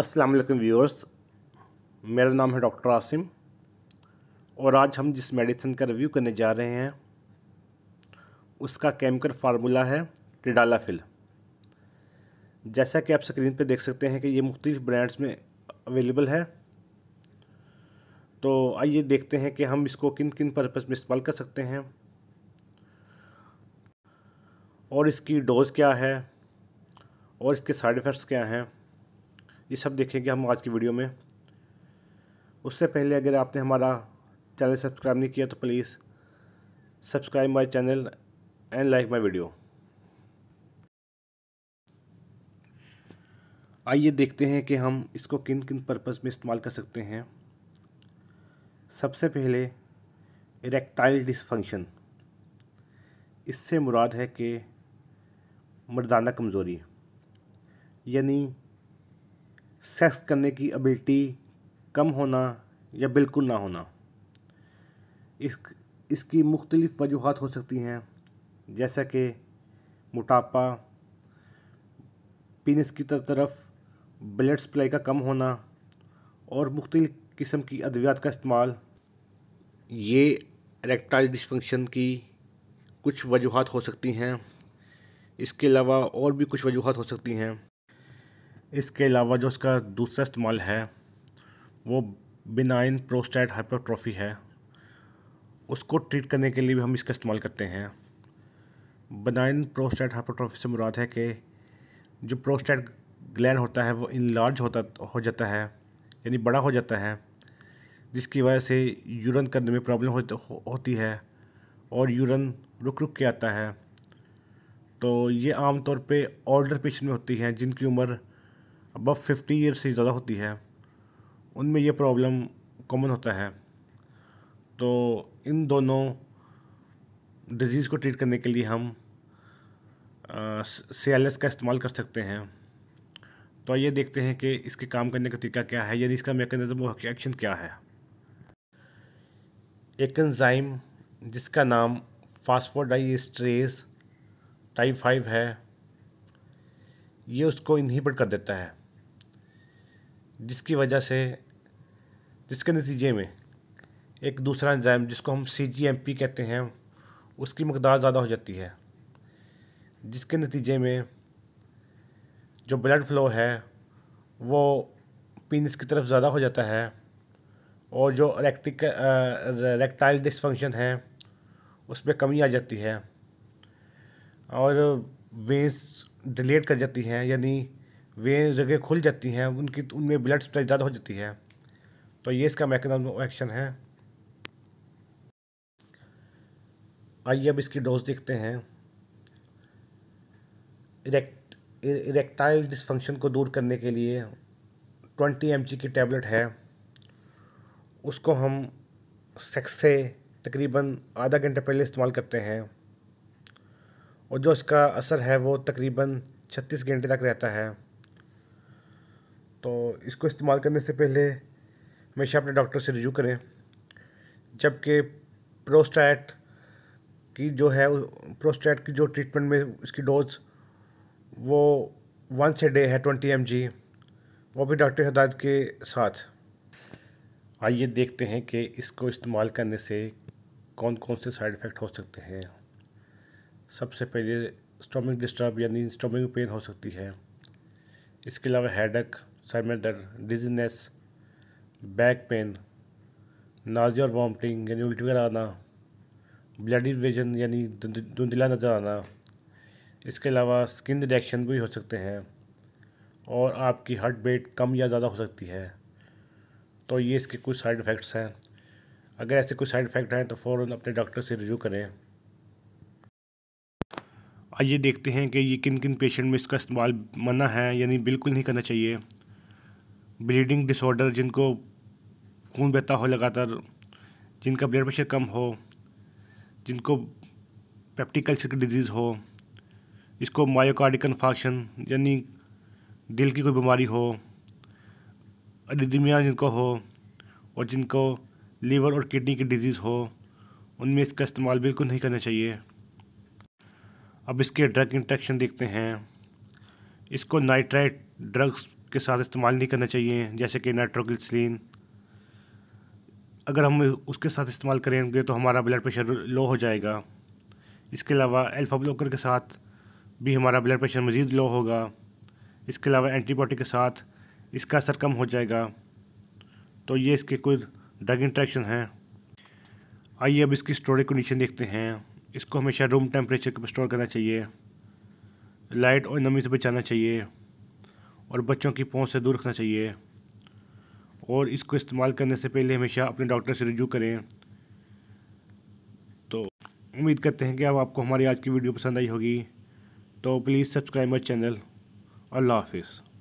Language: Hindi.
अस्सलाम वालेकुम व्यूअर्स मेरा नाम है डॉक्टर आसिम और आज हम जिस मेडिसिन का रिव्यू करने जा रहे हैं उसका केमिकल फार्मूला है टिडालाफिल जैसा कि आप स्क्रीन पर देख सकते हैं कि ये मुख्तलिफ ब्रांड्स में अवेलेबल है तो आइए देखते हैं कि हम इसको किन किन पर्पज़ में इस्तेमाल कर सकते हैं और इसकी डोज़ क्या है और इसके साइड इफ़ेक्ट्स क्या हैं ये सब देखेंगे हम आज की वीडियो में उससे पहले अगर आपने हमारा चैनल सब्सक्राइब नहीं किया तो please subscribe my channel and like my video आइए देखते हैं कि हम इसको किन किन पर्पज़ में इस्तेमाल कर सकते हैं सबसे पहले इरेक्टाइल डिसफंक्शन इससे मुराद है कि मर्दाना कमज़ोरी यानी सेक्स करने की एबिलिटी कम होना या बिल्कुल ना होना इस इसकी मुख्तलिफ़ वजूहत हो सकती हैं जैसा कि मोटापा पीनस की तरफ ब्लड सप्लाई का कम होना और मुख्तल किस्म की अद्वियात का इस्तेमाल ये रेक्टाइल डिसफंक्शन की कुछ वजूहत हो सकती हैं इसके अलावा और भी कुछ वजूहत हो सकती हैं इसके अलावा जो इसका दूसरा इस्तेमाल है वो बिनाइन प्रोस्टेट हाइपरट्रॉफी है उसको ट्रीट करने के लिए भी हम इसका इस्तेमाल करते हैं बनाइन प्रोस्टेट हाइपरट्रॉफी से मुराद है कि जो प्रोस्टेट ग्लैंड होता है वो इनलार्ज होता हो जाता है यानी बड़ा हो जाता है जिसकी वजह से यूरन करने में प्रॉब्लम हो, हो, होती है और यूरन रुक रुक के आता है तो ये आमतौर पे ऑर्डर पेशेंट में होती हैं जिनकी उम्र अबव फिफ्टी ईयर से ज़्यादा होती है उनमें यह प्रॉब्लम कॉमन होता है तो इन दोनों डिजीज़ को ट्रीट करने के लिए हम सीएलएस का इस्तेमाल कर सकते हैं तो आइए देखते हैं कि इसके काम करने का तरीका क्या है यानी इसका मेकनिज़म एक्शन क्या है एक एंजाइम जिसका नाम फास्फोडाइस्ट्रेज टाइप फाइव है ये उसको इनहिबिट कर देता है जिसकी वजह से जिसके नतीजे में एक दूसरा एंजाइम जिसको हम सी जी एम पी कहते हैं उसकी मकदार ज़्यादा हो जाती है जिसके नतीजे में जो ब्लड फ्लो है वो पीनिस की तरफ ज़्यादा हो जाता है और जो रेक्टिक रेक्टाइल डिसफंक्शन है उस पर कमी आ जाती है और वेंस डिलेट कर जाती हैं यानी वे जगह खुल जाती हैं उनकी उनमें ब्लड सप्लाई ज़्यादा हो जाती है तो ये इसका मैकेनिज्म ऑफ एक्शन है आइए अब इसकी डोज देखते हैं इरेक्ट इरेक्टाइल डिसफंक्शन को दूर करने के लिए ट्वेंटी एम की टैबलेट है उसको हम सेक्स से तकरीबन आधा घंटे पहले इस्तेमाल करते हैं और जो इसका असर है वो तकरीबन छत्तीस घंटे तक रहता है तो इसको इस्तेमाल करने से पहले हमेशा अपने डॉक्टर से रिजू करें जबकि प्रोस्टैट की जो है प्रोस्टैट की जो ट्रीटमेंट में इसकी डोज वो वन से डे है ट्वेंटी एम जी वो भी डॉक्टर हदायत के साथ आइए देखते हैं कि इसको इस्तेमाल करने से कौन कौन से साइड इफ़ेक्ट हो सकते हैं सबसे पहले स्टोमिक डिस्टर्ब यानी स्टोमिक पेन हो सकती है इसके अलावा हेडक सर में दर्द डिजीनेस बैक पेन नाजिया और वॉमटिंग यानी उल्टी वगैरह आना ब्लडी विजन यानी धुंधला नज़र आना इसके अलावा स्किन रिएक्शन भी हो सकते हैं और आपकी हार्ट बीट कम या ज़्यादा हो सकती है तो ये इसके कुछ साइड इफ़ेक्ट्स हैं अगर ऐसे कुछ साइड इफ़ेक्ट हैं तो फ़ौर अपने डॉक्टर से रिव्यू करें आइए देखते हैं कि ये किन किन पेशेंट में इसका इस्तेमाल मना है यानी बिल्कुल नहीं करना चाहिए ब्लीडिंग डिसऑर्डर जिनको खून बहता हो लगातार जिनका ब्लड प्रेशर कम हो जिनको पेप्टिक की डिजीज़ हो इसको मायोकार्डिक इन्फाक्शन यानी दिल की कोई बीमारी हो अडिदमिया जिनको हो और जिनको लीवर और किडनी की डिजीज़ हो उनमें इसका इस्तेमाल बिल्कुल नहीं करना चाहिए अब इसके ड्रग इंट्रैक्शन देखते हैं इसको नाइट्राइट ड्रग्स के साथ इस्तेमाल नहीं करना चाहिए जैसे कि नाइट्रोग्लिसलिन अगर हम उसके साथ इस्तेमाल करेंगे तो हमारा ब्लड प्रेशर लो हो जाएगा इसके अलावा अल्फ़ा ब्लॉकर के साथ भी हमारा ब्लड प्रेशर मज़ीद लो होगा इसके अलावा एंटीबायोटिक के साथ इसका असर कम हो जाएगा तो ये इसके कोई ड्रग इंट्रैक्शन है आइए अब इसकी स्टोरेज कंडीशन देखते हैं इसको हमेशा रूम टेम्परेचर पर स्टोर करना चाहिए लाइट और नमी से बचाना चाहिए और बच्चों की पहुँच से दूर रखना चाहिए और इसको इस्तेमाल करने से पहले हमेशा अपने डॉक्टर से रिजू करें तो उम्मीद करते हैं कि अब आपको हमारी आज की वीडियो पसंद आई होगी तो प्लीज़ सब्सक्राइब माई चैनल अल्लाह हाफिज़